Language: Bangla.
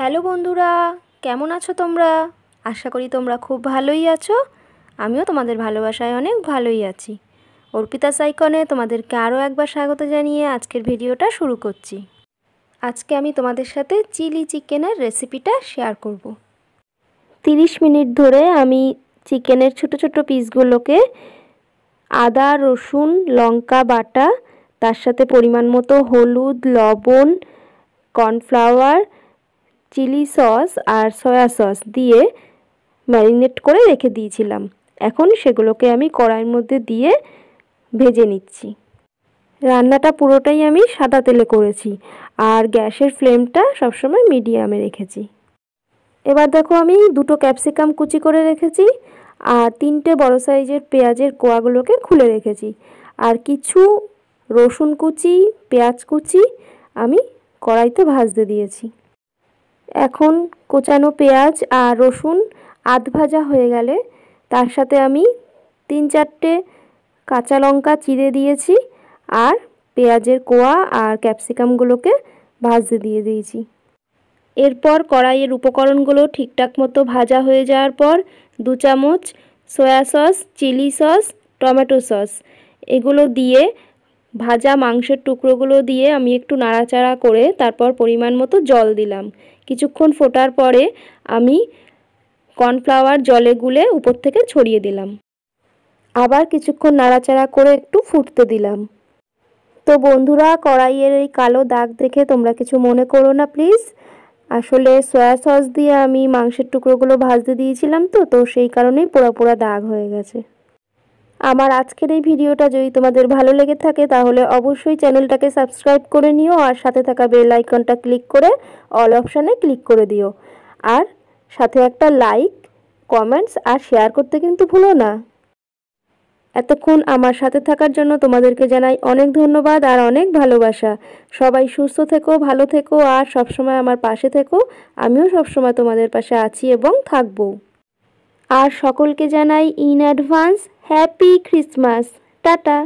হ্যালো বন্ধুরা কেমন আছো তোমরা আশা করি তোমরা খুব ভালোই আছো আমিও তোমাদের ভালোবাসায় অনেক ভালোই আছি অর্পিতা সাইকনে তোমাদেরকে আরও একবার স্বাগত জানিয়ে আজকের ভিডিওটা শুরু করছি আজকে আমি তোমাদের সাথে চিলি চিকেনের রেসিপিটা শেয়ার করব। 30 মিনিট ধরে আমি চিকেনের ছোট ছোট পিসগুলোকে আদা রসুন লঙ্কা বাটা তার সাথে পরিমাণ মতো হলুদ লবণ কর্নফ্লাওয়ার চিলি সস আর সয়া সস দিয়ে ম্যারিনেট করে রেখে দিয়েছিলাম এখন সেগুলোকে আমি কড়াইয়ের মধ্যে দিয়ে ভেজে নিচ্ছি রান্নাটা পুরোটাই আমি সাদা তেলে করেছি আর গ্যাসের ফ্লেমটা সবসময় মিডিয়ামে রেখেছি এবার দেখো আমি দুটো ক্যাপসিকাম কুচি করে রেখেছি আর তিনটে বড় সাইজের পেঁয়াজের কোয়াগুলোকে খুলে রেখেছি আর কিছু রসুন কুচি পেঁয়াজ কুচি আমি কড়াইতে ভাজতে দিয়েছি এখন কোচানো পেঁয়াজ আর রসুন আধ ভাজা হয়ে গেলে তার সাথে আমি তিন চারটে কাঁচা লঙ্কা চিড়ে দিয়েছি আর পেঁয়াজের কোয়া আর ক্যাপসিকামগুলোকে ভাজতে দিয়ে দিয়েছি এরপর কড়াইয়ের উপকরণগুলো ঠিকঠাক মতো ভাজা হয়ে যাওয়ার পর দু চামচ soya sauce chili sauce tomato sauce এগুলো দিয়ে ভাজা মাংসের টুকরোগুলো দিয়ে আমি একটু নাড়াচাড়া করে তারপর পরিমাণ মতো জল দিলাম কিছুক্ষণ ফোটার পরে আমি কর্নফ্লাওয়ার জলে গুলে উপর থেকে ছড়িয়ে দিলাম আবার কিছুক্ষণ নাড়াচাড়া করে একটু ফুটতে দিলাম তো বন্ধুরা কড়াইয়ের এই কালো দাগ দেখে তোমরা কিছু মনে করো না প্লিজ আসলে সয়া সস দিয়ে আমি মাংসের টুকরোগুলো ভাজতে দিয়েছিলাম তো তো সেই কারণেই পোড়া পোড়া দাগ হয়ে গেছে আমার আজকের এই ভিডিওটা যদি তোমাদের ভালো লেগে থাকে তাহলে অবশ্যই চ্যানেলটাকে সাবস্ক্রাইব করে নিও আর সাথে থাকা বেল আইকনটা ক্লিক করে অল অপশানে ক্লিক করে দিও আর সাথে একটা লাইক কমেন্টস আর শেয়ার করতে কিন্তু ভুলো না এতক্ষণ আমার সাথে থাকার জন্য তোমাদেরকে জানাই অনেক ধন্যবাদ আর অনেক ভালোবাসা সবাই সুস্থ থেকো ভালো থেকো আর সবসময় আমার পাশে থেকো আমিও সবসময় তোমাদের পাশে আছি এবং থাকবো আর সকলকে জানাই in advance happy Christmas tata